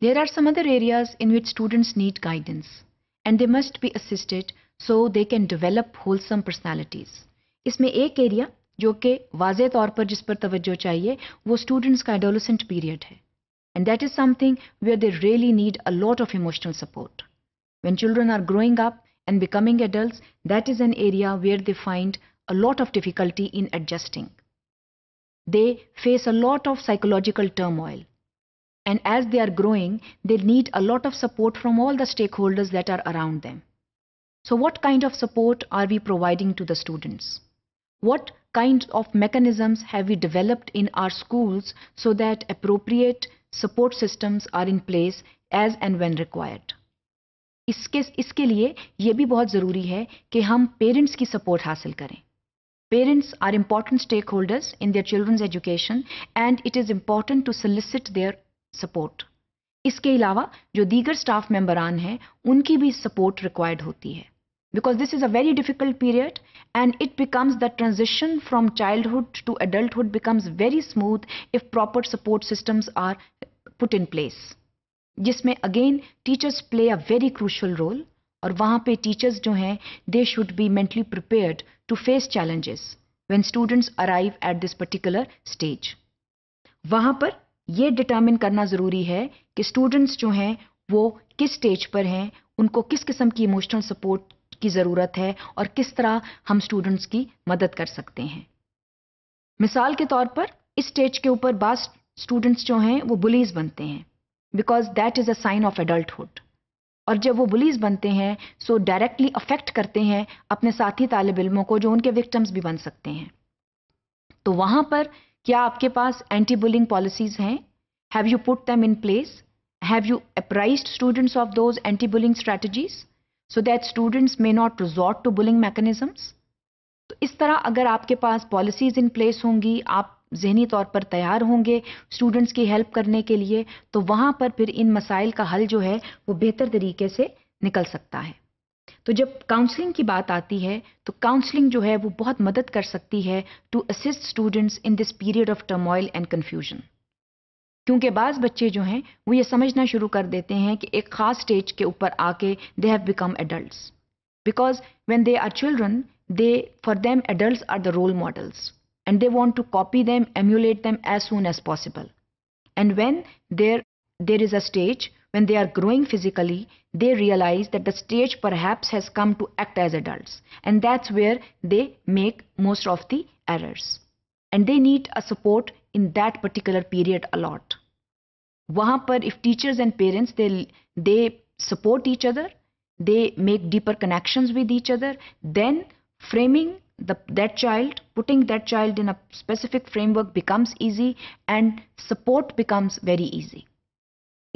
There are some other areas in which students need guidance and they must be assisted so they can develop wholesome personalities. इसमें एक area area कि was तौर पर जिस पर तवज्जो चाहिए वो स्टूडेंट्स का एडोलसेंट पीरियड है and that is something where they really need a lot of emotional support when children are growing and becoming adults, that is an area where they find a lot of difficulty in adjusting. They face a lot of psychological turmoil and as they are growing, they need a lot of support from all the stakeholders that are around them. So what kind of support are we providing to the students? What kind of mechanisms have we developed in our schools so that appropriate support systems are in place as and when required? इसके इसके लिए ये भी बहुत ज़रूरी है कि हम पेरेंट्स की सपोर्ट हासिल करें Parents are important stakeholders in their children's education and it is important to solicit their support इसके अलावा जो दीगर स्टाफ मेंबरान हैं उनकी भी सपोर्ट रिक्वायर्ड होती है because this is a very difficult period and it becomes the transition from childhood to adulthood becomes very smooth if proper support systems are put in place जिसमें again teachers play a very crucial role और वहाँ पे teachers जो हैं they should be mentally prepared to face challenges when students arrive at this particular stage वहाँ पर ये determine करना ज़रूरी है कि स्टूडेंट्स जो हैं वो किस स्टेज पर हैं उनको किस किस्म की इमोशनल सपोर्ट की ज़रूरत है और किस तरह हम स्टूडेंट्स की मदद कर सकते हैं मिसाल के तौर पर इस स्टेज के ऊपर बास स्टूडेंट्स जो हैं वो बुलीज बनते हैं because that is a sign of adulthood और जब वो बुलीज बनते हैं सो डायरेक्टली अफेक्ट करते हैं अपने साथी तालब इलमों को जो उनके विक्टम्स भी बन सकते हैं तो वहाँ पर क्या आपके पास एंटी बुलिंग पॉलिसीज हैं have you put them in place have you apprise students of those anti bullying strategies so that students may not resort to bullying mechanisms तो इस तरह अगर आपके पास पॉलिसीज इन प्लेस होंगी आप जहनी तौर पर तैयार होंगे स्टूडेंट्स की हेल्प करने के लिए तो वहाँ पर फिर इन मसाइल का हल जो है वो बेहतर तरीके से निकल सकता है तो जब काउंसलिंग की बात आती है तो काउंसलिंग जो है वो बहुत मदद कर सकती है to assist students in this period of turmoil and confusion क्योंकि बाज़ बच्चे जो हैं वो ये समझना शुरू कर देते हैं कि एक ख़ास स्टेज के ऊपर आके they have become adult because when they are children they for them adult are the role models and they want to copy them emulate them as soon as possible and when there there is a stage When they are growing physically, they realize that the stage perhaps has come to act as adults. And that's where they make most of the errors. And they need a support in that particular period a lot. वहाँ पर if teachers and parents they they support each other, they make deeper connections with each other, then framing the, that child, putting that child in a specific framework becomes easy and support becomes very easy.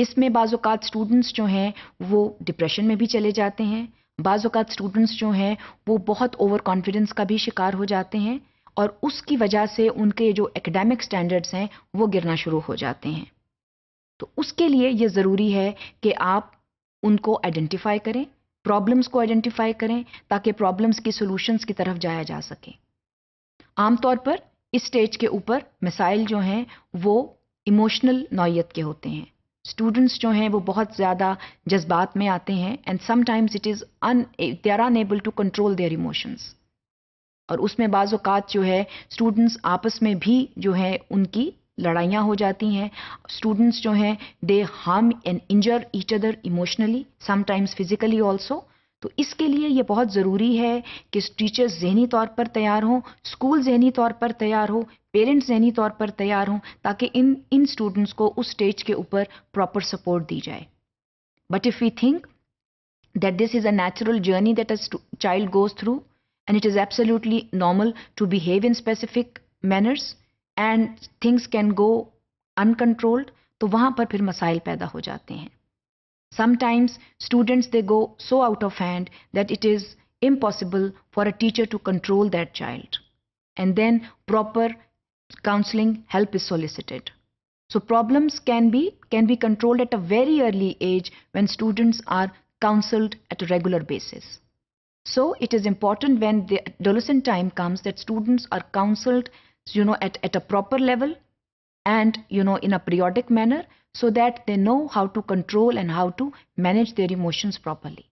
इसमें बाज़ात students जो हैं वो depression में भी चले जाते हैं बाज़ात students जो हैं वो बहुत ओवर कॉन्फिडेंस का भी शिकार हो जाते हैं और उसकी वजह से उनके जो एकेडमिक स्टैंडर्ड्स हैं वो गिरना शुरू हो जाते हैं तो उसके लिए ये ज़रूरी है कि आप उनको आइडेंटिफाई करें प्रॉब्लम्स को आइडेंटिफाई करें ताकि प्रॉब्लम्स की सॉल्यूशंस की तरफ जाया जा सके आमतौर पर इस स्टेज के ऊपर मिसाइल जो हैं वो इमोशनल नौीयत के होते हैं स्टूडेंट्स जो हैं वो बहुत ज़्यादा जज्बात में आते हैं and sometimes it is un they are unable to control their emotions और उसमें बाज़ात जो है स्टूडेंट्स आपस में भी जो है उनकी लड़ाइयाँ हो जाती हैं स्टूडेंट्स जो हैं they harm and injure each other emotionally sometimes physically also तो इसके लिए ये बहुत ज़रूरी है कि टीचर्स जहनी तौर पर तैयार हों स्कूल जहनी तौर पर तैयार हो पेरेंट्स जहनी तौर पर तैयार हों ताकि इन इन स्टूडेंट्स को उस स्टेज के ऊपर प्रॉपर सपोर्ट दी जाए but if you think that this is a natural journey that a child goes through and it is absolutely normal to behave in specific manners and things can go uncontrolled तो वहाँ पर फिर मसाइल पैदा हो जाते हैं Sometimes students they go so out of hand that it is impossible for a teacher to control that child. And then proper counseling help is solicited. So problems can be can be controlled at a very early age when students are counseled at a regular basis. So it is important when the adolescent time comes that students are counseled you know at, at a proper level and you know in a periodic manner so that they know how to control and how to manage their emotions properly.